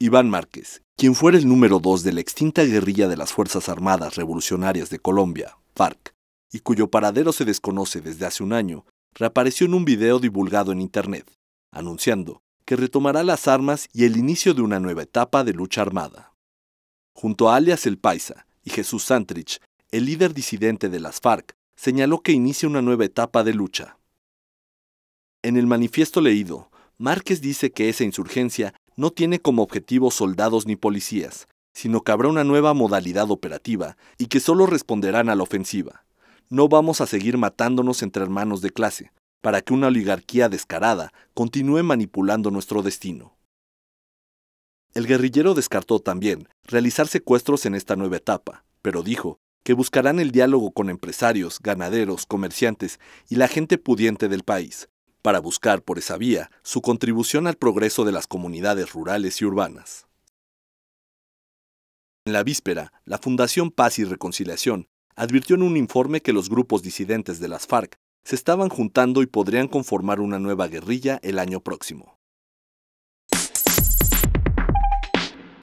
Iván Márquez, quien fuera el número dos de la extinta guerrilla de las Fuerzas Armadas Revolucionarias de Colombia, FARC, y cuyo paradero se desconoce desde hace un año, reapareció en un video divulgado en Internet, anunciando que retomará las armas y el inicio de una nueva etapa de lucha armada. Junto a alias El Paisa y Jesús Santrich, el líder disidente de las FARC, señaló que inicia una nueva etapa de lucha. En el manifiesto leído, Márquez dice que esa insurgencia no tiene como objetivo soldados ni policías, sino que habrá una nueva modalidad operativa y que solo responderán a la ofensiva. No vamos a seguir matándonos entre hermanos de clase, para que una oligarquía descarada continúe manipulando nuestro destino. El guerrillero descartó también realizar secuestros en esta nueva etapa, pero dijo que buscarán el diálogo con empresarios, ganaderos, comerciantes y la gente pudiente del país, para buscar por esa vía su contribución al progreso de las comunidades rurales y urbanas. En la víspera, la Fundación Paz y Reconciliación advirtió en un informe que los grupos disidentes de las FARC se estaban juntando y podrían conformar una nueva guerrilla el año próximo.